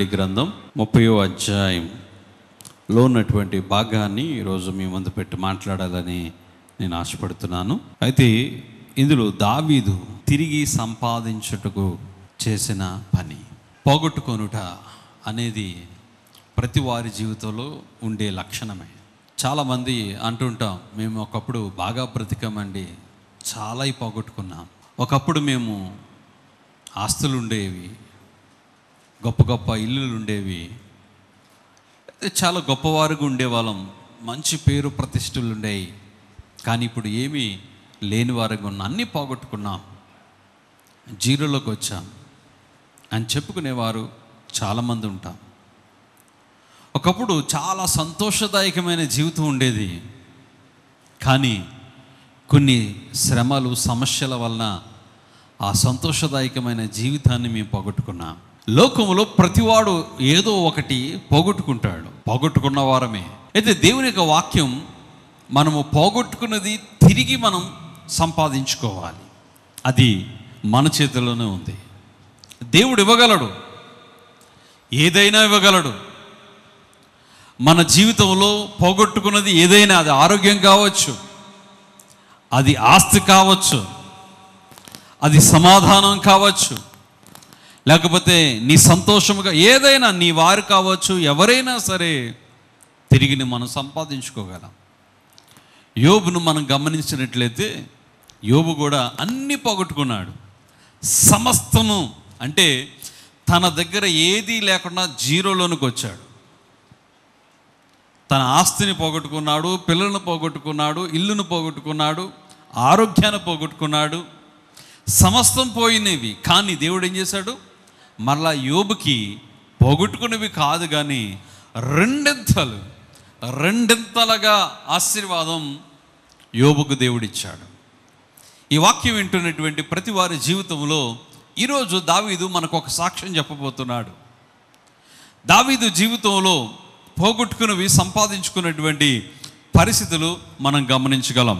మొదటి గ్రంథం ముప్పయో అధ్యాయం లో ఉన్నటువంటి భాగాన్ని ఈరోజు మీ ముందు పెట్టి మాట్లాడాలని నేను ఆశపడుతున్నాను అయితే ఇందులో దావీదు తిరిగి సంపాదించుటకు చేసిన పని పోగొట్టుకొనుట అనేది ప్రతి వారి జీవితంలో ఉండే లక్షణమే చాలామంది అంటుంటాం మేము ఒకప్పుడు బాగా బ్రతికామండి చాలా పోగొట్టుకున్నాం ఒకప్పుడు మేము ఆస్తులు ఉండేవి గొప్ప గొప్ప ఇల్లులు ఉండేవి చాలా గొప్పవారుగా ఉండేవాళ్ళం మంచి పేరు ప్రతిష్ఠలు ఉండేవి కానీ ఇప్పుడు ఏమీ లేని వారుగా ఉన్న అన్నీ పోగొట్టుకున్నాం జీరోలోకి వచ్చాం అని చెప్పుకునేవారు చాలామంది ఉంటాం ఒకప్పుడు చాలా సంతోషదాయకమైన జీవితం ఉండేది కానీ కొన్ని శ్రమలు సమస్యల వలన ఆ సంతోషదాయకమైన జీవితాన్ని మేము పోగొట్టుకున్నాం లోకంలో ప్రతివాడు ఏదో ఒకటి పోగొట్టుకుంటాడు పోగొట్టుకున్న వారమే అయితే దేవుని యొక్క వాక్యం మనము పోగొట్టుకున్నది తిరిగి మనం సంపాదించుకోవాలి అది మన చేతిలోనే ఉంది దేవుడు ఇవ్వగలడు ఏదైనా ఇవ్వగలడు మన జీవితంలో పోగొట్టుకున్నది ఏదైనా అది ఆరోగ్యం కావచ్చు అది ఆస్తి కావచ్చు అది సమాధానం కావచ్చు లేకపోతే నీ సంతోషముగా ఏదైనా నీ వారు కావచ్చు ఎవరైనా సరే తిరిగిని మనం సంపాదించుకోగలం యోబును మనం గమనించినట్లయితే యోబు కూడా అన్ని పోగొట్టుకున్నాడు సమస్తను అంటే తన దగ్గర ఏదీ లేకుండా జీరోలోనికి వచ్చాడు తన ఆస్తిని పోగొట్టుకున్నాడు పిల్లలను పోగొట్టుకున్నాడు ఇల్లును పోగొట్టుకున్నాడు ఆరోగ్యాన్ని పోగొట్టుకున్నాడు సమస్తం పోయినవి కానీ దేవుడు ఏం చేశాడు మరలా యోబుకి పొగుట్టుకునేవి కాదు కానీ రెండింతలు రెండింతలుగా ఆశీర్వాదం యోబుకు దేవుడిచ్చాడు ఈ వాక్యం వింటున్నటువంటి ప్రతి వారి జీవితంలో ఈరోజు దావీదు మనకు ఒక సాక్ష్యం చెప్పబోతున్నాడు దావీదు జీవితంలో పోగొట్టుకున్నవి సంపాదించుకున్నటువంటి పరిస్థితులు మనం గమనించగలం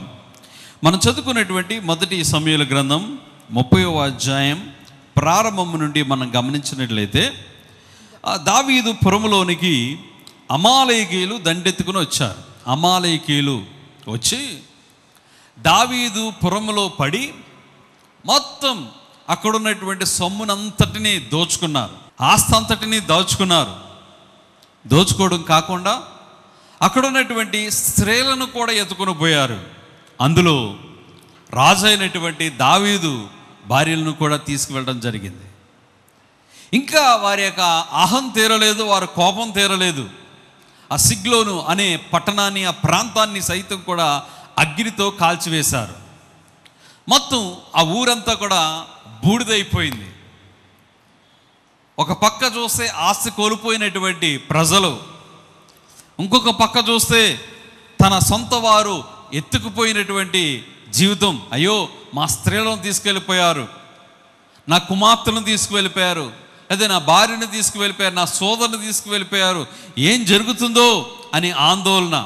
మనం చదువుకున్నటువంటి మొదటి సమయంలో గ్రంథం ముప్పై అధ్యాయం ప్రారంభం నుండి మనం గమనించినట్లయితే దావీదు పురములోనికి అమాలయకీలు దండెత్తుకుని వచ్చారు అమాలయకీలు వచ్చి దావీదు పురములో పడి మొత్తం అక్కడున్నటువంటి సొమ్మునంతటిని దోచుకున్నారు ఆస్తి అంతటిని దాచుకున్నారు దోచుకోవడం కాకుండా అక్కడున్నటువంటి స్త్రీలను కూడా ఎత్తుకుని పోయారు అందులో రాజైనటువంటి దావీదు భార్యలను కూడా తీసుకువెళ్ళడం జరిగింది ఇంకా వారి యొక్క అహం తీరలేదు వారి కోపం తీరలేదు ఆ సిగ్లోను అనే పట్టణాన్ని ఆ ప్రాంతాన్ని సైతం కూడా అగ్నితో కాల్చివేశారు మొత్తం ఆ ఊరంతా కూడా బూడిదైపోయింది ఒక పక్క చూస్తే ఆస్తి కోల్పోయినటువంటి ప్రజలు ఇంకొక పక్క చూస్తే తన సొంత వారు ఎత్తుకుపోయినటువంటి జీవితం అయ్యో మా స్త్రీలను తీసుకెళ్ళిపోయారు నా కుమార్తెను తీసుకువెళ్ళిపోయారు అదే నా భార్యను తీసుకువెళ్ళిపోయారు నా సోదరుని తీసుకువెళ్ళిపోయారు ఏం జరుగుతుందో అని ఆందోళన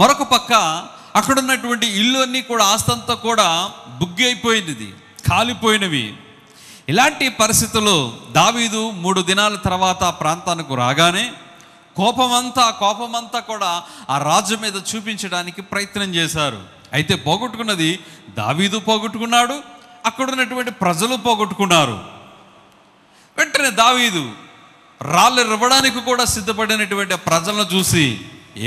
మరొక పక్క అక్కడ ఉన్నటువంటి ఇల్లు అన్నీ కూడా ఆస్తంతా కూడా బుగ్గి అయిపోయినది కాలిపోయినవి ఇలాంటి పరిస్థితులు దావీదు మూడు దినాల తర్వాత ఆ ప్రాంతానికి రాగానే కోపమంతా కోపమంతా కూడా ఆ రాజు మీద చూపించడానికి ప్రయత్నం చేశారు అయితే పోగొట్టుకున్నది దావీదు పోగొట్టుకున్నాడు అక్కడ ఉన్నటువంటి ప్రజలు పోగొట్టుకున్నారు వెంటనే దావీదు రాళ్ళు ఇవ్వడానికి కూడా సిద్ధపడినటువంటి ప్రజలను చూసి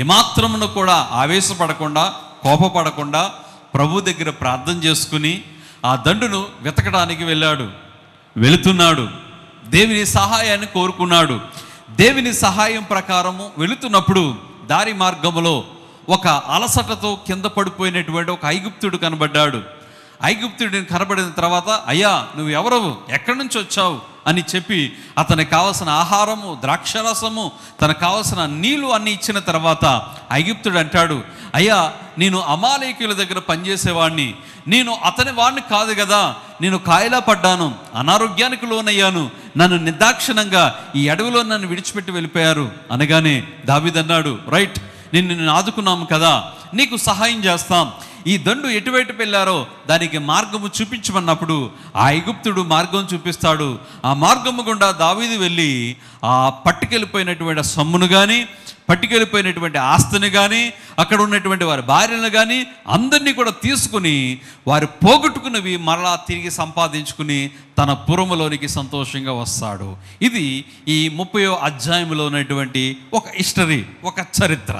ఏమాత్రమును కూడా ఆవేశపడకుండా కోపపడకుండా ప్రభు దగ్గర ప్రార్థన చేసుకుని ఆ దండును వెతకడానికి వెళ్ళాడు వెళుతున్నాడు దేవుని సహాయాన్ని కోరుకున్నాడు దేవుని సహాయం ప్రకారము వెళుతున్నప్పుడు దారి మార్గములో ఒక అలసటతో కింద పడిపోయినటువంటి ఒక ఐగుప్తుడు కనబడ్డాడు ఐగుప్తుడిని కనబడిన తర్వాత అయ్యా నువ్వు ఎవరవు ఎక్కడి నుంచి వచ్చావు అని చెప్పి అతనికి కావలసిన ఆహారము ద్రాక్షరసము తనకు కావలసిన నీళ్లు అన్ని ఇచ్చిన తర్వాత ఐగుప్తుడు అంటాడు అయ్యా నేను అమాలేకుల దగ్గర పనిచేసేవాడిని నేను అతని వాడిని కాదు కదా నేను కాయలా పడ్డాను అనారోగ్యానికి లోనయ్యాను నన్ను నిర్దాక్షిణంగా ఈ అడవిలో నన్ను విడిచిపెట్టి వెళ్ళిపోయారు అనగానే దావిదన్నాడు రైట్ నిన్ను నేను ఆదుకున్నాము కదా నీకు సహాయం చేస్తాం ఈ దండు ఎటువైపు వెళ్ళారో దానికి మార్గము చూపించమన్నప్పుడు ఆ ఐగుప్తుడు మార్గం చూపిస్తాడు ఆ మార్గము గుండా దావీది వెళ్ళి ఆ పట్టుకెళ్ళిపోయినటువంటి సొమ్మును కానీ పట్టుకెళ్ళిపోయినటువంటి ఆస్తిని కానీ అక్కడ ఉన్నటువంటి వారి భార్యను కానీ అందరినీ కూడా తీసుకుని వారు పోగొట్టుకున్నవి మరలా తిరిగి సంపాదించుకుని తన పురములోనికి సంతోషంగా వస్తాడు ఇది ఈ ముప్పయో అధ్యాయంలో ఉన్నటువంటి ఒక హిస్టరీ ఒక చరిత్ర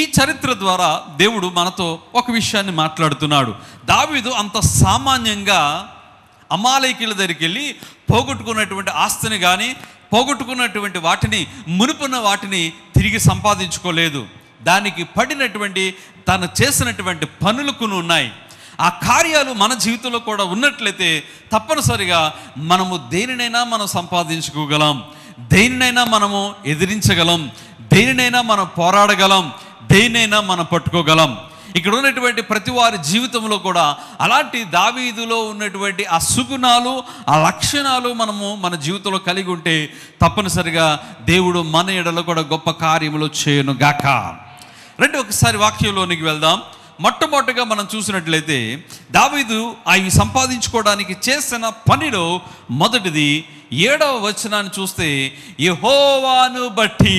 ఈ చరిత్ర ద్వారా దేవుడు మనతో ఒక విషయాన్ని మాట్లాడుతున్నాడు దావీదు అంత సామాన్యంగా అమాలయకిల దగ్గరికి వెళ్ళి పోగొట్టుకున్నటువంటి ఆస్తిని కానీ పోగొట్టుకున్నటువంటి వాటిని మునుపున్న వాటిని తిరిగి సంపాదించుకోలేదు దానికి పడినటువంటి తను చేసినటువంటి పనులు కొన్ని ఉన్నాయి ఆ కార్యాలు మన జీవితంలో కూడా ఉన్నట్లయితే తప్పనిసరిగా మనము దేనినైనా మనం సంపాదించుకోగలం దేనినైనా మనము ఎదిరించగలం దేనినైనా మనం పోరాడగలం దేనైనా మనం పట్టుకోగలం ఇక్కడ ఉన్నటువంటి ప్రతి వారి జీవితంలో కూడా అలాంటి దావీదులో ఉన్నటువంటి ఆ సుగుణాలు ఆ లక్షణాలు మనము మన జీవితంలో కలిగి ఉంటే తప్పనిసరిగా దేవుడు మన ఎడలో కూడా గొప్ప కార్యములు చేయను గాక రండి ఒకసారి వాక్యంలోనికి వెళ్దాం మొట్టమొదటిగా మనం చూసినట్లయితే దావీదు అవి సంపాదించుకోవడానికి చేసిన పనిలో మొదటిది ఏడవ వచనాన్ని చూస్తే యహోవాను బట్టి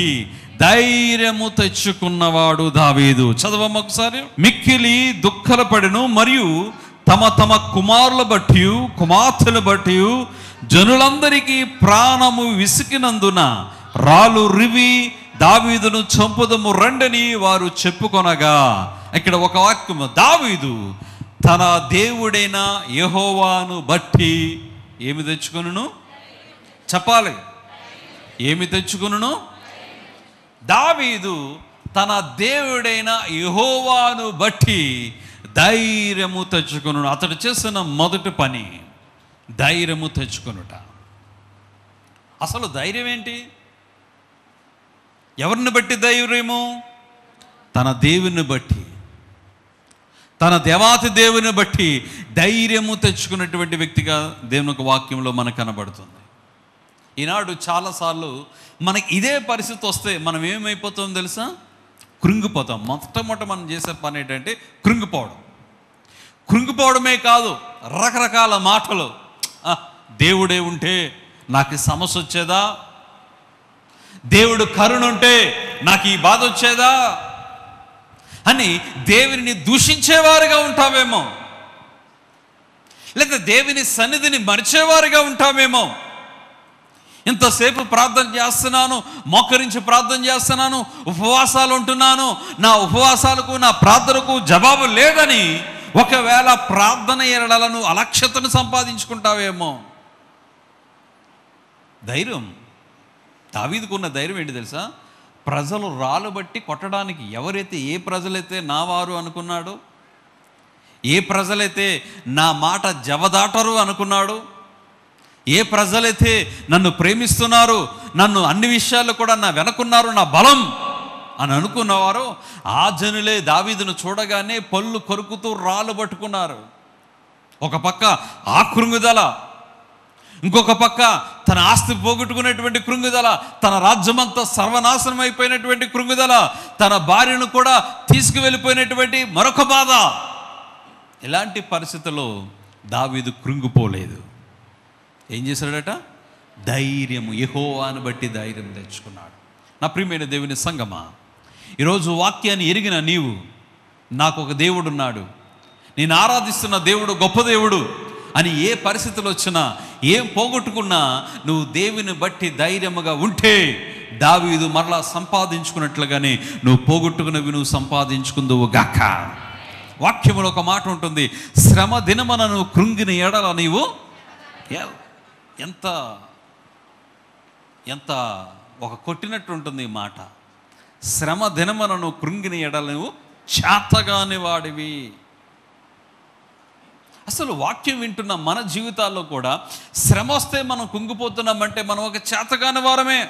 ధైర్యము తెచ్చుకున్నవాడు దావీదు చదవమ్మ ఒకసారి మిక్కిలి దుఃఖల పడెను మరియు తమ తమ కుమారుల బట్టి కుమార్తెలు బట్టి జనులందరికీ ప్రాణము విసికినందున రాళ్ళు రివి దావీదును చంపుదము రండని వారు చెప్పుకొనగా ఇక్కడ ఒక వాక్యము దావీదు తన దేవుడైన యహోవాను బట్టి ఏమి తెచ్చుకొనును చెప్పాలి ఏమి తెచ్చుకొనును దావీదు తన దేవుడైన యహోవాను బట్టి ధైర్యము తెచ్చుకును అతడు చేసిన మొదటి పని ధైర్యము తెచ్చుకునుట అసలు ధైర్యం ఏంటి ఎవరిని బట్టి ధైర్యము తన దేవుని బట్టి తన దేవాతి దేవుని బట్టి ధైర్యము తెచ్చుకున్నటువంటి వ్యక్తిగా దేవుని వాక్యంలో మనకు కనబడుతుంది ఈనాడు చాలాసార్లు మనకి ఇదే పరిస్థితి వస్తే మనం ఏమైపోతాం తెలుసా కృంగిపోతాం మొట్టమొదట మనం చేసే పని ఏంటంటే కృంగిపోవడం కృంగిపోవడమే కాదు రకరకాల మాటలు దేవుడే ఉంటే నాకు సమస్య వచ్చేదా దేవుడు కరుణుంటే నాకు ఈ బాధ వచ్చేదా అని దేవుని దూషించేవారుగా ఉంటామేమో లేదా దేవుని సన్నిధిని మరిచేవారుగా ఉంటామేమో ఇంతసేపు ప్రార్థన చేస్తున్నాను మోకరించి ప్రార్థన చేస్తున్నాను ఉపవాసాలు ఉంటున్నాను నా ఉపవాసాలకు నా ప్రార్థనకు జవాబు లేదని ఒకవేళ ప్రార్థన ఏడలను అలక్ష్యతను సంపాదించుకుంటావేమో ధైర్యం దావీదుకున్న ధైర్యం ఏంటి తెలుసా ప్రజలు రాళ్ళు బట్టి కొట్టడానికి ఎవరైతే ఏ ప్రజలైతే నా వారు అనుకున్నాడో ఏ ప్రజలైతే నా మాట జవదాటరు అనుకున్నాడో ఏ ప్రజలైతే నన్ను ప్రేమిస్తున్నారు నన్ను అన్ని విషయాల్లో కూడా నా వెనుకున్నారు నా బలం అని అనుకున్నవారు ఆ జనులే దావీదును చూడగానే పళ్ళు కొరుకుతూ రాళ్ళు పట్టుకున్నారు ఒక పక్క ఆ కృంగుదల ఇంకొక పక్క తన ఆస్తి పోగొట్టుకునేటువంటి కృంగుదల తన రాజ్యమంతా సర్వనాశనం అయిపోయినటువంటి కృంగుదల తన భార్యను కూడా తీసుకువెళ్ళిపోయినటువంటి మరొక బాధ ఇలాంటి పరిస్థితుల్లో దావీదు కృంగిపోలేదు ఏం చేశాడట ధైర్యము అని బట్టి ధైర్యం తెచ్చుకున్నాడు నా ప్రియమైన దేవుని సంగమా ఈరోజు వాక్యాన్ని ఎరిగిన నీవు నాకు ఒక దేవుడున్నాడు నేను ఆరాధిస్తున్న దేవుడు గొప్ప దేవుడు అని ఏ పరిస్థితులు వచ్చినా ఏం పోగొట్టుకున్నా నువ్వు దేవుని బట్టి ధైర్యముగా ఉంటే దావీదు మరలా సంపాదించుకున్నట్లుగానే నువ్వు పోగొట్టుకున్నవి నువ్వు సంపాదించుకుందువు గాక వాక్యములో ఒక మాట ఉంటుంది శ్రమ దినమన నువ్వు కృంగిన ఎడల నీవు ఎంత ఎంత ఒక కొట్టినట్టు ఉంటుంది ఈ మాట శ్రమ దినమనను కృంగిని కృంగిన చేతగాని వాడివి అసలు వాక్యం వింటున్న మన జీవితాల్లో కూడా శ్రమ వస్తే మనం కుంగిపోతున్నామంటే మనం ఒక చేతగాని వారమే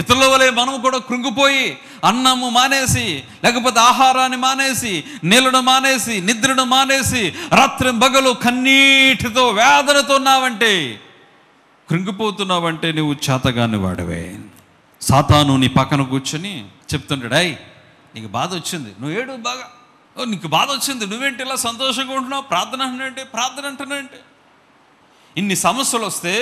ఇతరుల వలె మనం కూడా కృంగిపోయి అన్నము మానేసి లేకపోతే ఆహారాన్ని మానేసి నీళ్ళను మానేసి నిద్రను మానేసి రాత్రి బగలు కన్నీటితో వేదనతో ఉన్నావంటే కృంగిపోతున్నావంటే నువ్వు చేతగాన్ని వాడవే సాతాను నీ పక్కన కూర్చొని చెప్తుంటాడు నీకు బాధ వచ్చింది నువ్వు ఏడు బాగా నీకు బాధ వచ్చింది నువ్వేంటి ఇలా సంతోషంగా ఉంటున్నావు ప్రార్థన అంటే ప్రార్థన అంటున్నావు ఇన్ని సమస్యలు వస్తే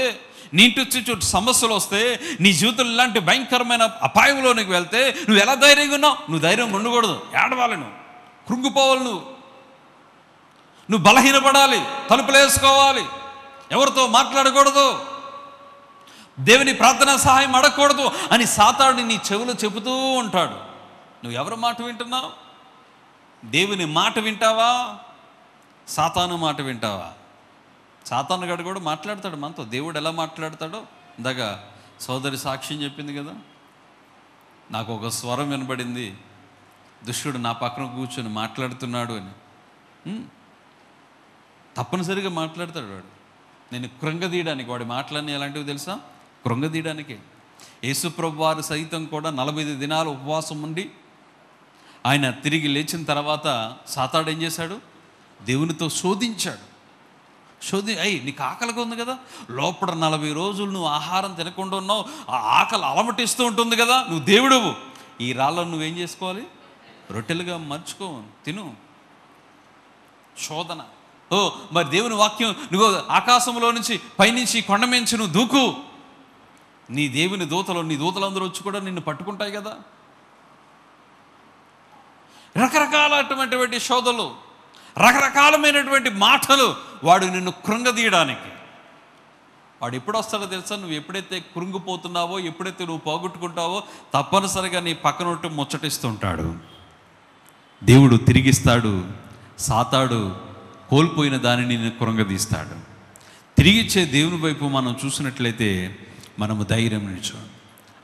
నీ చుట్టూ సమస్యలు వస్తే నీ జీవితంలో ఇలాంటి భయంకరమైన అపాయంలో నీకు వెళ్తే నువ్వు ఎలా ధైర్యంగా ఉన్నావు నువ్వు ధైర్యం ఉండకూడదు ఏడవాలి నువ్వు కృంగిపోవాలి నువ్వు నువ్వు బలహీనపడాలి తలుపులు వేసుకోవాలి ఎవరితో మాట్లాడకూడదు దేవుని ప్రార్థన సహాయం అడగకూడదు అని సాతాడు నీ చెవులు చెబుతూ ఉంటాడు నువ్వు ఎవరి మాట వింటున్నావు దేవుని మాట వింటావా సాతాను మాట వింటావా గడు కూడా మాట్లాడతాడు మనతో దేవుడు ఎలా మాట్లాడతాడో ఇందాక సోదరి సాక్ష్యం చెప్పింది కదా నాకు ఒక స్వరం వినబడింది దుష్యుడు నా పక్కన కూర్చొని మాట్లాడుతున్నాడు అని తప్పనిసరిగా మాట్లాడతాడు వాడు నేను కృంగదీయడానికి వాడి మాటలన్నీ ఎలాంటివి తెలుసా కృంగదీయడానికి యేసుప్రభు వారు సైతం కూడా నలభై ఐదు దినాలు ఉపవాసం ఉండి ఆయన తిరిగి లేచిన తర్వాత సాతాడు ఏం చేశాడు దేవునితో శోధించాడు శోధి అయ్యి నీకు ఆకలిగా ఉంది కదా లోపల నలభై రోజులు నువ్వు ఆహారం తినకుండా ఉన్నావు ఆ ఆకలి అలమటిస్తూ ఉంటుంది కదా నువ్వు దేవుడవు ఈ రాళ్ళను నువ్వేం చేసుకోవాలి రొట్టెలుగా మర్చుకో తిను శోధన ఓ మరి దేవుని వాక్యం నువ్వు ఆకాశంలో నుంచి పైనుంచి కొండ మించి నువ్వు దూకు నీ దేవుని దూతలు నీ దూతలందరూ వచ్చి కూడా నిన్ను పట్టుకుంటాయి కదా రకరకాల అటువంటి శోధలు రకరకాలమైనటువంటి మాటలు వాడు నిన్ను కృంగదీయడానికి వాడు ఎప్పుడు వస్తాడో తెలుసా నువ్వు ఎప్పుడైతే కృంగిపోతున్నావో ఎప్పుడైతే నువ్వు పోగొట్టుకుంటావో తప్పనిసరిగా నీ పక్కనొట్టు ముచ్చటిస్తుంటాడు దేవుడు తిరిగిస్తాడు సాతాడు కోల్పోయిన దానిని నేను కృంగదీస్తాడు తిరిగిచ్చే దేవుని వైపు మనం చూసినట్లయితే మనము ధైర్యం నిలిచాం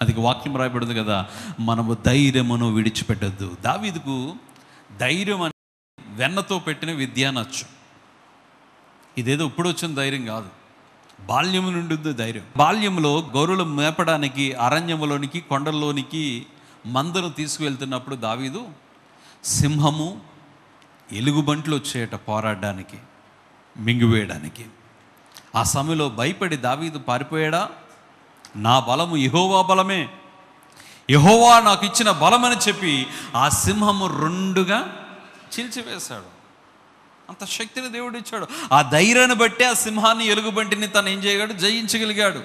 అది వాక్యం రాయబడదు కదా మనము ధైర్యమును విడిచిపెట్టద్దు దావీదుకు ధైర్యం అని వెన్నతో పెట్టిన విద్య నచ్చు ఇదేదో ఇప్పుడు వచ్చిన ధైర్యం కాదు బాల్యం నుండి ఉంది ధైర్యం బాల్యంలో గొర్రెలు మేపడానికి అరణ్యంలోనికి కొండల్లోనికి మందను తీసుకువెళ్తున్నప్పుడు దావీదు సింహము ఎలుగుబంట్లు వచ్చేట పోరాడడానికి మింగివేయడానికి ఆ సమయంలో భయపడి దావీదు పారిపోయాడా నా బలము ఇహోవా బలమే యహోవా నాకు ఇచ్చిన బలమని చెప్పి ఆ సింహము రెండుగా చీల్చివేశాడు అంత శక్తిని దేవుడు ఇచ్చాడు ఆ ధైర్యాన్ని బట్టి ఆ సింహాన్ని ఎలుగుబంటిని తను ఏం చేయగాడు జయించగలిగాడు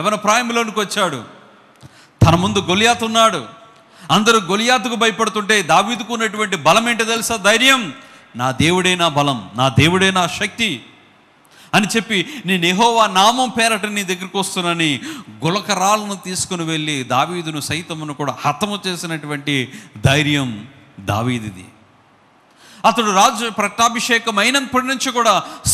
ఎవరి ప్రాయంలోనికి వచ్చాడు తన ముందు గొలియాత్ ఉన్నాడు అందరూ గొలియాతుకు భయపడుతుంటే దావీదుకు ఉన్నటువంటి బలం ఏంటో తెలుసా ధైర్యం నా దేవుడే నా బలం నా దేవుడే నా శక్తి అని చెప్పి నేను ఎహోవా నామం పేరట నీ దగ్గరికి వస్తున్నాని గులకరాలను తీసుకుని వెళ్ళి దావీదును సైతమును కూడా హతము చేసినటువంటి ధైర్యం దావీదిది అతడు రాజు పట్టాభిషేకం అయినప్పటి నుంచి కూడా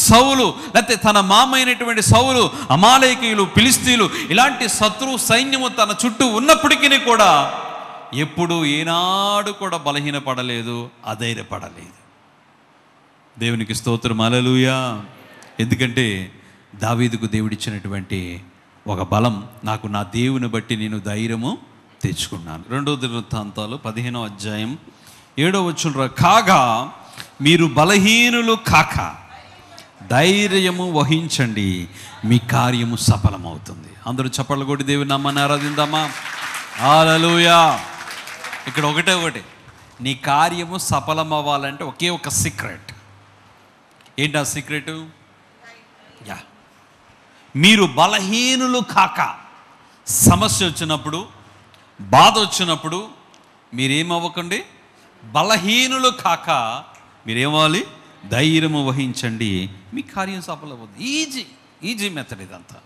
సౌలు లేకపోతే తన మామైనటువంటి అయినటువంటి సౌలు అమాలయకీయులు పిలిస్తీలు ఇలాంటి శత్రు సైన్యము తన చుట్టూ ఉన్నప్పటికీ కూడా ఎప్పుడు ఏనాడు కూడా బలహీనపడలేదు అధైర్యపడలేదు దేవునికి స్తోత్రం అలలుయా ఎందుకంటే దావీదుకు దేవుడిచ్చినటువంటి ఒక బలం నాకు నా దేవుని బట్టి నేను ధైర్యము తెచ్చుకున్నాను రెండో దృత్తాంతాలు పదిహేనో అధ్యాయం ఏడో వచ్చుండ్ర కాగా మీరు బలహీనులు కాక ధైర్యము వహించండి మీ కార్యము సఫలమవుతుంది అందరూ చప్పట్లు కొట్టి దేవి నమ్మని ఆరాధిందామా ఆలలుయా ఇక్కడ ఒకటే ఒకటి నీ కార్యము సఫలం అవ్వాలంటే ఒకే ఒక సీక్రెట్ ఏంటి ఆ సీక్రెట్ యా మీరు బలహీనులు కాక సమస్య వచ్చినప్పుడు బాధ వచ్చినప్పుడు మీరేమవ్వకండి బలహీనులు కాక మీరేమాలి ధైర్యము వహించండి మీ కార్యం సఫలమవుతుంది ఈజీ ఈజీ మెథడ్ ఇదంతా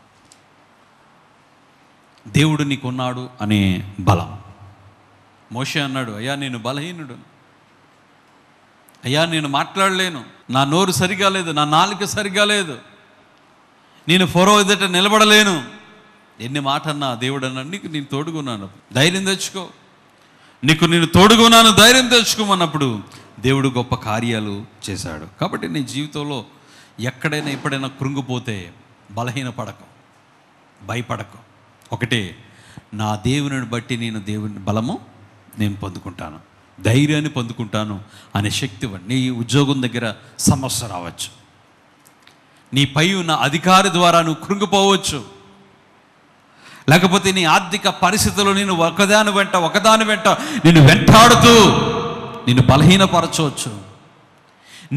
దేవుడు నీకున్నాడు అనే బలం మోషే అన్నాడు అయ్యా నేను బలహీనుడు అయ్యా నేను మాట్లాడలేను నా నోరు సరిగా లేదు నా నాలుక సరిగా లేదు నేను ఫోరో ఎదుట నిలబడలేను ఎన్ని మాట అన్నా దేవుడు అన్నాడు నీకు నేను తోడుకున్నాను ధైర్యం తెచ్చుకో నీకు నేను తోడుగున్నాను ధైర్యం తెచ్చుకోమన్నప్పుడు దేవుడు గొప్ప కార్యాలు చేశాడు కాబట్టి నీ జీవితంలో ఎక్కడైనా ఎప్పుడైనా కృంగిపోతే బలహీన పడకు భయపడకు ఒకటే నా దేవుని బట్టి నేను దేవుని బలము నేను పొందుకుంటాను ధైర్యాన్ని పొందుకుంటాను అనే శక్తి నీ ఉద్యోగం దగ్గర సమస్య రావచ్చు నీ పై ఉన్న అధికారి ద్వారా నువ్వు కృంగిపోవచ్చు లేకపోతే నీ ఆర్థిక పరిస్థితులు నేను ఒకదాని వెంట ఒకదాని వెంట నేను వెంటాడుతూ నిన్ను బలహీనపరచవచ్చు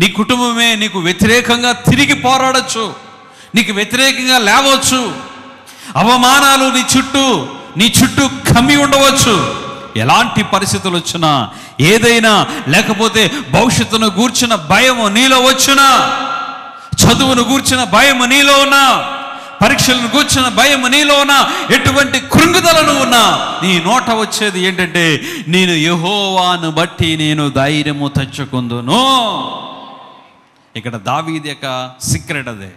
నీ కుటుంబమే నీకు వ్యతిరేకంగా తిరిగి పోరాడచ్చు నీకు వ్యతిరేకంగా లేవచ్చు అవమానాలు నీ చుట్టూ నీ చుట్టూ కమ్మి ఉండవచ్చు ఎలాంటి పరిస్థితులు వచ్చినా ఏదైనా లేకపోతే భవిష్యత్తును గూర్చిన భయము నీలో వచ్చినా చదువును గూర్చిన భయము నీలో ఉన్నా పరీక్షలను కూర్చున్న భయం నీలోన ఎటువంటి కృంగుదలను ఉన్నా నీ నోట వచ్చేది ఏంటంటే నేను యహోవాను బట్టి నేను ధైర్యము తెచ్చుకుందును ఇక్కడ దావీది యొక్క సీక్రెట్ అదే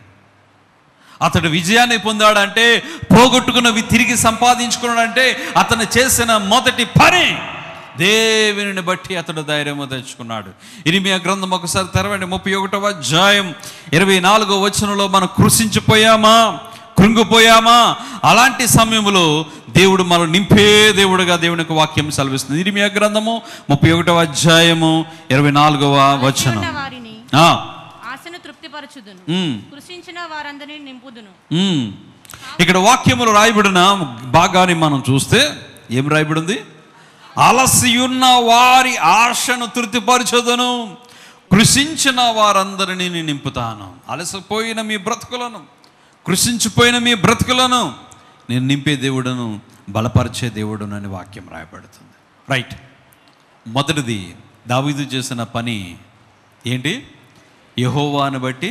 అతడు విజయాన్ని పొందాడంటే పోగొట్టుకున్నవి తిరిగి సంపాదించుకున్నాడంటే అతను చేసిన మొదటి పని దేవుని బట్టి అతడు ధైర్యము తెచ్చుకున్నాడు ఇరిమియా గ్రంథం ఒకసారి తెరవండి ముప్పై ఒకటవ జాయం ఇరవై నాలుగో వచనంలో మనం కృషించిపోయామా కృంగిపోయామా అలాంటి సమయంలో దేవుడు మనం నింపే దేవుడుగా దేవుని యొక్క వాక్యం సెలవిస్తుంది మీ గ్రంథము ముప్పై ఒకటవ అధ్యాయము ఇరవై నాలుగవ వచనం ఇక్కడ వాక్యములు రాయబడిన భాగాన్ని మనం చూస్తే ఏం రాయబడింది అలసియున్న వారి ఆశను తృప్తిపరచదును కృషించిన వారందరినీ నింపుతాను అలసిపోయిన మీ బ్రతుకులను కృషించిపోయిన మీ బ్రతుకులను నేను నింపే దేవుడును బలపరిచే దేవుడును అని వాక్యం రాయబడుతుంది రైట్ మొదటిది దావీదు చేసిన పని ఏంటి యహోవాను బట్టి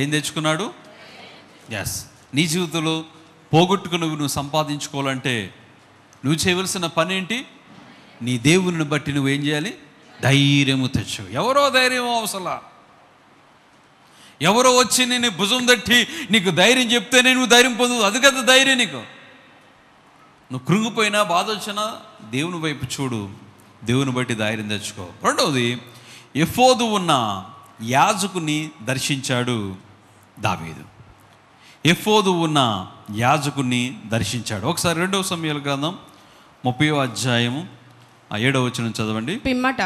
ఏం తెచ్చుకున్నాడు ఎస్ నీ జీవితంలో పోగొట్టుకుని నువ్వు సంపాదించుకోవాలంటే నువ్వు చేయవలసిన పని ఏంటి నీ దేవుని బట్టి నువ్వేం చేయాలి ధైర్యము తెచ్చు ఎవరో ధైర్యమో అవసరం ఎవరో వచ్చి నేను భుజం తట్టి నీకు ధైర్యం చెప్తేనే నువ్వు ధైర్యం పొందు అది కదా ధైర్యం నీకు నువ్వు కృంగిపోయినా బాధ వచ్చినా దేవుని వైపు చూడు దేవుని బట్టి ధైర్యం తెచ్చుకో రెండవది ఎఫోదు ఉన్న యాజకుని దర్శించాడు దావీదు ఎఫోదు ఉన్న యాజకుని దర్శించాడు ఒకసారి రెండవ సమయాలు గ్రంథం ముప్పై అధ్యాయము ఏడవ ఏడో వచ్చిన చదవండి పిమ్మట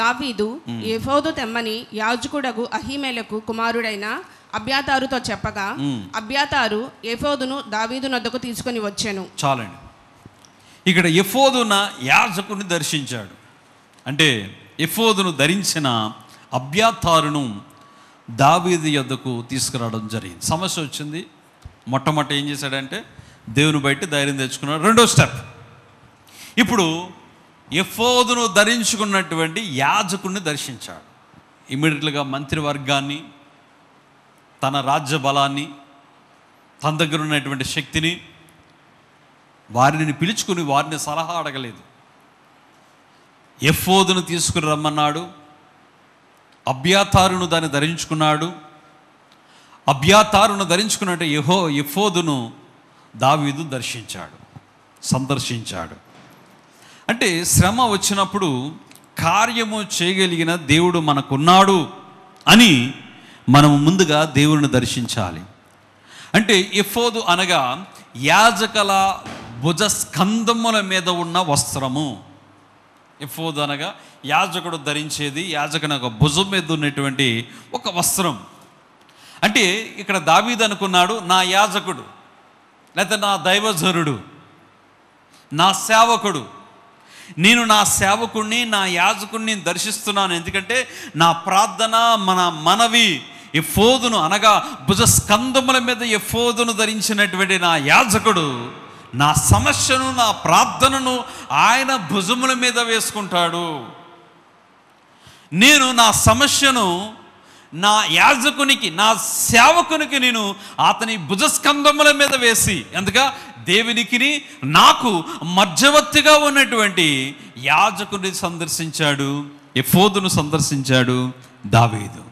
దావీదు ఎఫోదు తెమ్మని యాజకుడగు అహిమేలకు కుమారుడైన అభ్యాతారుతో చెప్పగా అభ్యాతారు ఎఫోదును దావీదు నద్దకు తీసుకొని వచ్చాను చాలండి ఇక్కడ ఎఫోదున యాజకుని దర్శించాడు అంటే ఎఫోదును ధరించిన అభ్యాతారును దావీదు యొద్దకు తీసుకురావడం జరిగింది సమస్య వచ్చింది మొట్టమొదట ఏం చేశాడంటే దేవుని బయట ధైర్యం తెచ్చుకున్నాడు రెండో స్టెప్ ఇప్పుడు ఎఫోదును ధరించుకున్నటువంటి యాజకుడిని దర్శించాడు ఇమీడియట్గా మంత్రివర్గాన్ని తన రాజ్య బలాన్ని తన దగ్గర ఉన్నటువంటి శక్తిని వారిని పిలుచుకుని వారిని సలహా అడగలేదు ఎఫోదును తీసుకుని రమ్మన్నాడు అభ్యాతారును దాన్ని ధరించుకున్నాడు అభ్యాతారును ధరించుకున్నట్టు యహో ఎఫోదును దావీదు దర్శించాడు సందర్శించాడు అంటే శ్రమ వచ్చినప్పుడు కార్యము చేయగలిగిన దేవుడు మనకున్నాడు అని మనము ముందుగా దేవుడిని దర్శించాలి అంటే ఎఫోదు అనగా యాజకల భుజ స్కందముల మీద ఉన్న వస్త్రము ఎఫోదు అనగా యాజకుడు ధరించేది యాజకుని భుజం మీద ఉన్నటువంటి ఒక వస్త్రం అంటే ఇక్కడ దావీద్ అనుకున్నాడు నా యాజకుడు లేకపోతే నా దైవజనుడు నా సేవకుడు నేను నా సేవకుణ్ణి నా యాజకుణ్ణి దర్శిస్తున్నాను ఎందుకంటే నా ప్రార్థన మన మనవి ఎఫోదును అనగా భుజస్కంధముల మీద ఎఫోదును ధరించినటువంటి నా యాజకుడు నా సమస్యను నా ప్రార్థనను ఆయన భుజముల మీద వేసుకుంటాడు నేను నా సమస్యను నా యాజకునికి నా సేవకునికి నేను అతని భుజస్కంధముల మీద వేసి ఎందుక దేవునికి నాకు మధ్యవర్తిగా ఉన్నటువంటి యాజకుని సందర్శించాడు ఎఫోదును సందర్శించాడు దావేదు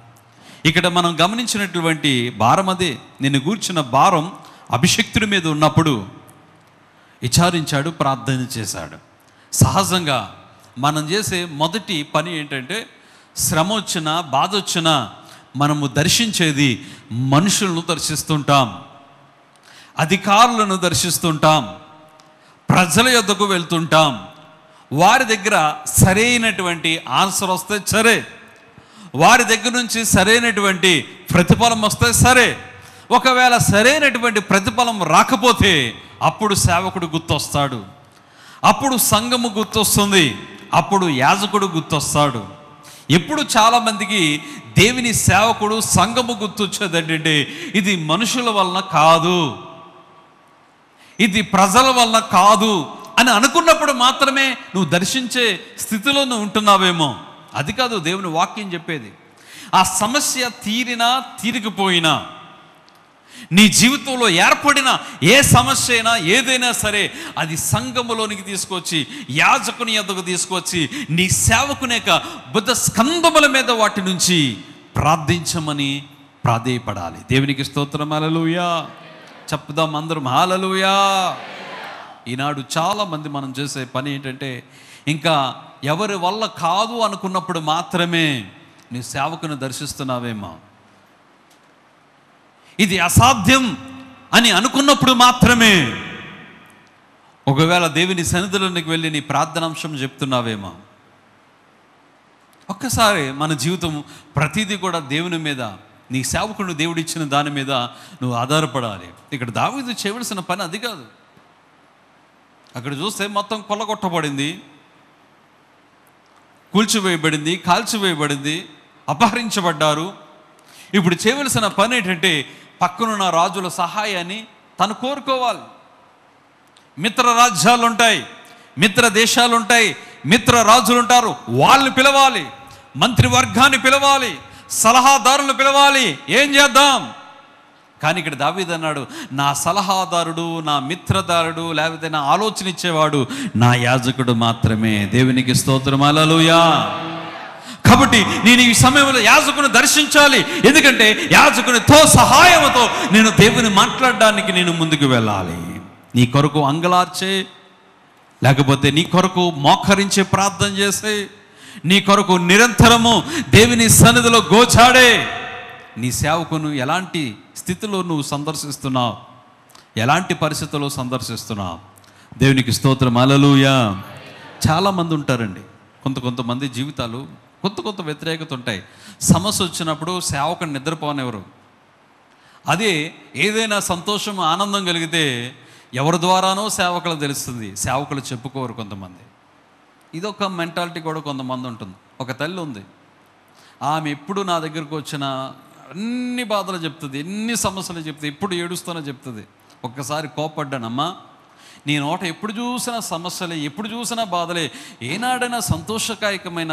ఇక్కడ మనం గమనించినటువంటి భారం అదే నేను కూర్చున్న భారం అభిషక్తుడి మీద ఉన్నప్పుడు విచారించాడు ప్రార్థన చేశాడు సహజంగా మనం చేసే మొదటి పని ఏంటంటే శ్రమ వచ్చినా బాధ వచ్చినా మనము దర్శించేది మనుషులను దర్శిస్తుంటాం అధికారులను దర్శిస్తుంటాం ప్రజల యొద్దకు వెళ్తుంటాం వారి దగ్గర సరైనటువంటి ఆన్సర్ వస్తే సరే వారి దగ్గర నుంచి సరైనటువంటి ప్రతిఫలం వస్తే సరే ఒకవేళ సరైనటువంటి ప్రతిఫలం రాకపోతే అప్పుడు సేవకుడు గుర్తొస్తాడు అప్పుడు సంఘము గుర్తొస్తుంది అప్పుడు యాజకుడు గుర్తొస్తాడు ఎప్పుడు చాలామందికి దేవుని సేవకుడు సంఘము గుర్తొచ్చేదండి ఇది మనుషుల వలన కాదు ఇది ప్రజల వలన కాదు అని అనుకున్నప్పుడు మాత్రమే నువ్వు దర్శించే స్థితిలో నువ్వు ఉంటున్నావేమో అది కాదు దేవుని వాక్యం చెప్పేది ఆ సమస్య తీరినా తీరికిపోయినా నీ జీవితంలో ఏర్పడిన ఏ సమస్య అయినా ఏదైనా సరే అది సంగములోనికి తీసుకొచ్చి యాజకుని ఎద్దకు తీసుకొచ్చి నీ సేవకునేక బుద్ధ స్కందముల మీద వాటి నుంచి ప్రార్థించమని ప్రాధేయపడాలి దేవునికి స్తోత్రం అలలుయా చెప్దాం అందరం హాలలుయా ఈనాడు చాలామంది మనం చేసే పని ఏంటంటే ఇంకా ఎవరి వల్ల కాదు అనుకున్నప్పుడు మాత్రమే నీ సేవకును దర్శిస్తున్నావేమో ఇది అసాధ్యం అని అనుకున్నప్పుడు మాత్రమే ఒకవేళ దేవుని సన్నిధిలోనికి వెళ్ళి నీ ప్రార్థనాంశం చెప్తున్నావేమో ఒక్కసారి మన జీవితం ప్రతిదీ కూడా దేవుని మీద నీ సేవకుడు ఇచ్చిన దాని మీద నువ్వు ఆధారపడాలి ఇక్కడ దావీదు చేయవలసిన పని అది కాదు అక్కడ చూస్తే మొత్తం కొల్లగొట్టబడింది కూల్చివేయబడింది కాల్చివేయబడింది అపహరించబడ్డారు ఇప్పుడు చేయవలసిన పని ఏంటంటే పక్కనున్న రాజుల సహాయాన్ని తను కోరుకోవాలి మిత్ర రాజ్యాలు ఉంటాయి మిత్ర దేశాలు ఉంటాయి మిత్ర రాజులు ఉంటారు వాళ్ళని పిలవాలి మంత్రివర్గాన్ని పిలవాలి సలహాదారులను పిలవాలి ఏం చేద్దాం కానీ ఇక్కడ దావీద్ అన్నాడు నా సలహాదారుడు నా మిత్రదారుడు లేకపోతే నా ఆలోచన ఇచ్చేవాడు నా యాజకుడు మాత్రమే దేవునికి స్తోత్రం అలలుయా కాబట్టి నేను ఈ సమయంలో యాజకుని దర్శించాలి ఎందుకంటే యాజకునితో సహాయంతో నేను దేవుని మాట్లాడడానికి నేను ముందుకు వెళ్ళాలి నీ కొరకు అంగలార్చే లేకపోతే నీ కొరకు మోకరించే ప్రార్థన చేసే నీ కొరకు నిరంతరము దేవుని సన్నిధిలో గోచాడే నీ సేవకును ఎలాంటి స్థితిలో నువ్వు సందర్శిస్తున్నావు ఎలాంటి పరిస్థితుల్లో సందర్శిస్తున్నావు దేవునికి స్తోత్రం అలలుయా చాలామంది ఉంటారండి కొంత కొంతమంది జీవితాలు కొంత కొంత వ్యతిరేకత ఉంటాయి సమస్య వచ్చినప్పుడు సేవకుని నిద్రపోనివ్వరు అదే ఏదైనా సంతోషం ఆనందం కలిగితే ఎవరి ద్వారానో సేవకులు తెలుస్తుంది సేవకులు చెప్పుకోరు కొంతమంది ఇదొక మెంటాలిటీ కూడా కొంతమంది ఉంటుంది ఒక తల్లి ఉంది ఆమె ఎప్పుడు నా దగ్గరకు వచ్చిన అన్ని బాధలు చెప్తుంది ఎన్ని సమస్యలు చెప్తుంది ఎప్పుడు ఏడుస్తానో చెప్తుంది ఒక్కసారి కోపడ్డానమ్మా నీ నోట ఎప్పుడు చూసినా సమస్యలే ఎప్పుడు చూసినా బాధలే ఏనాడైనా సంతోషకాయకమైన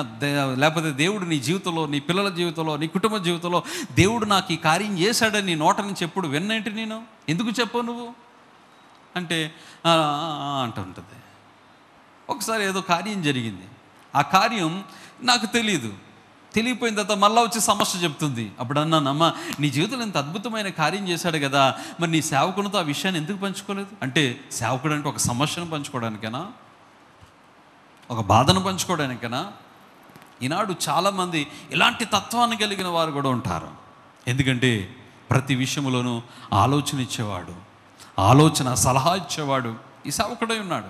లేకపోతే దేవుడు నీ జీవితంలో నీ పిల్లల జీవితంలో నీ కుటుంబ జీవితంలో దేవుడు నాకు ఈ కార్యం చేశాడని నీ నోట నుంచి ఎప్పుడు విన్నేంటి నేను ఎందుకు చెప్పావు నువ్వు అంటే అంటుంటుంది ఒకసారి ఏదో కార్యం జరిగింది ఆ కార్యం నాకు తెలియదు తెలియపోయిన తర్వాత మళ్ళీ వచ్చి సమస్య చెప్తుంది అప్పుడు అన్నానమ్మ నీ జీవితంలో ఇంత అద్భుతమైన కార్యం చేశాడు కదా మరి నీ సేవకునితో ఆ విషయాన్ని ఎందుకు పంచుకోలేదు అంటే సేవకుడు అంటే ఒక సమస్యను పంచుకోవడానికైనా ఒక బాధను పంచుకోవడానికైనా ఈనాడు చాలామంది ఇలాంటి తత్వాన్ని కలిగిన వారు కూడా ఉంటారు ఎందుకంటే ప్రతి విషయంలోనూ ఆలోచన ఇచ్చేవాడు ఆలోచన సలహా ఇచ్చేవాడు ఈ సేవకుడై ఉన్నాడు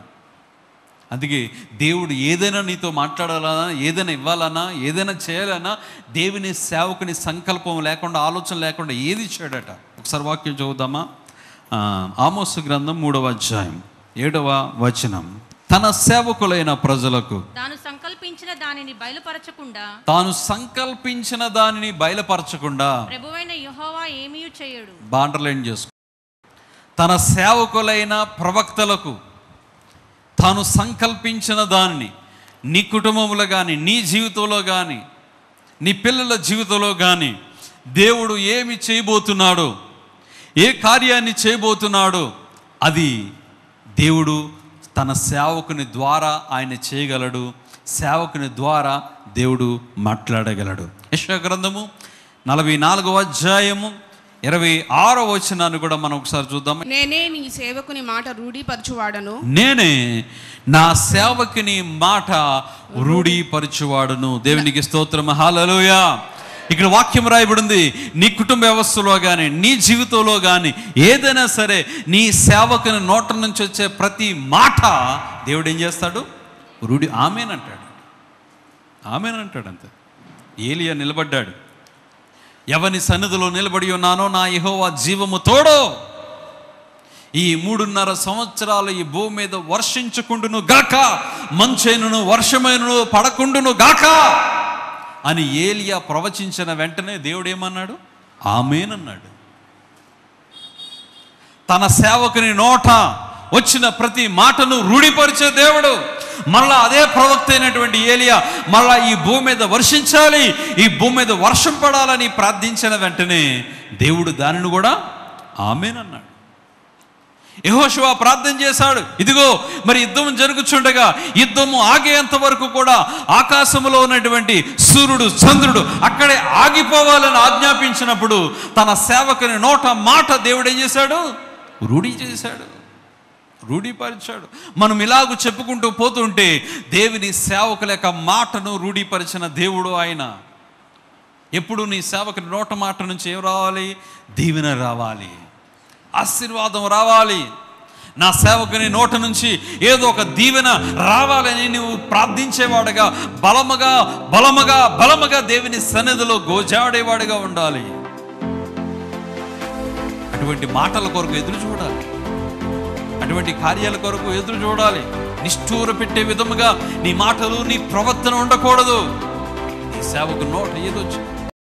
అందుకే దేవుడు ఏదైనా నీతో మాట్లాడాలన్నా ఏదైనా ఇవ్వాలన్నా ఏదైనా చేయాలన్నా దేవుని సేవకుని సంకల్పం లేకుండా ఆలోచన లేకుండా ఏది చేయడట ఒకసారి వాక్యం చదువుదామా ఆమోసు గ్రంథం మూడవ అధ్యాయం ఏడవ వచనం తన సేవకులైన ప్రజలకు తాను సంకల్పించిన దానిని బయలుపరచకుండా తాను సంకల్పించిన దానిని బయలుపరచకుండా ప్రభువైన ఏమీ చేయడు బాండర్లైన్ చేసుకో తన సేవకులైన ప్రవక్తలకు తాను సంకల్పించిన దానిని నీ కుటుంబంలో కానీ నీ జీవితంలో కానీ నీ పిల్లల జీవితంలో కానీ దేవుడు ఏమి చేయబోతున్నాడో ఏ కార్యాన్ని చేయబోతున్నాడో అది దేవుడు తన సేవకుని ద్వారా ఆయన చేయగలడు సేవకుని ద్వారా దేవుడు మాట్లాడగలడు యశ్వ గ్రంథము నలభై నాలుగవ అధ్యాయము ఇరవై ఆరో వచనాన్ని కూడా మనం ఒకసారి చూద్దాం నేనే నీ సేవకుని మాట రూఢీపరచువాడను నేనే నా సేవకుని మాట రూఢీపరచువాడను దేవునికి స్తోత్రం హాలలోయా ఇక్కడ వాక్యం రాయబడింది నీ కుటుంబ వ్యవస్థలో కానీ నీ జీవితంలో కానీ ఏదైనా సరే నీ సేవకుని నోట నుంచి వచ్చే ప్రతి మాట దేవుడు ఏం చేస్తాడు రూఢి ఆమెనంటాడు ఆమెనంటాడు అంతే ఏలియా నిలబడ్డాడు ఎవని సన్నిధిలో నిలబడి ఉన్నానో నా యహోవా జీవము తోడో ఈ మూడున్నర సంవత్సరాలు ఈ భూమి మీద వర్షించుకుంటును గాక మంచైనను వర్షమైనను పడకుండును గాక అని ఏలియా ప్రవచించిన వెంటనే దేవుడు ఏమన్నాడు ఆమెనన్నాడు తన సేవకుని నోట వచ్చిన ప్రతి మాటను రూఢిపరిచే దేవుడు మళ్ళా అదే ప్రవక్త అయినటువంటి ఏలియా మళ్ళా ఈ భూమి మీద వర్షించాలి ఈ భూమి మీద వర్షం పడాలని ప్రార్థించిన వెంటనే దేవుడు దానిని కూడా ఆమెనన్నాడు యహోశివ ప్రార్థన చేశాడు ఇదిగో మరి యుద్ధం జరుగుచుండగా యుద్ధము ఆగేంత వరకు కూడా ఆకాశంలో ఉన్నటువంటి సూర్యుడు చంద్రుడు అక్కడే ఆగిపోవాలని ఆజ్ఞాపించినప్పుడు తన సేవకుని నోట మాట దేవుడు ఏం చేశాడు రూఢి చేశాడు రూఢీపరిచాడు మనం ఇలాగ చెప్పుకుంటూ పోతుంటే దేవుని సేవకుల యొక్క మాటను రూఢీపరిచిన దేవుడు ఆయన ఎప్పుడు నీ సేవకుని నోట మాట నుంచి ఏం రావాలి దీవెన రావాలి ఆశీర్వాదం రావాలి నా సేవకుని నోట నుంచి ఏదో ఒక దీవెన రావాలని నువ్వు ప్రార్థించేవాడుగా బలముగా బలముగా బలముగా దేవుని సన్నిధిలో గోజాడేవాడిగా ఉండాలి అటువంటి మాటల కొరకు ఎదురు చూడాలి అటువంటి కార్యాల కొరకు ఎదురు చూడాలి నిష్ఠూర పెట్టే విధముగా నీ మాటలు నీ ప్రవర్తన ఉండకూడదు నీ సేవకు నోట ఏదొచ్చింది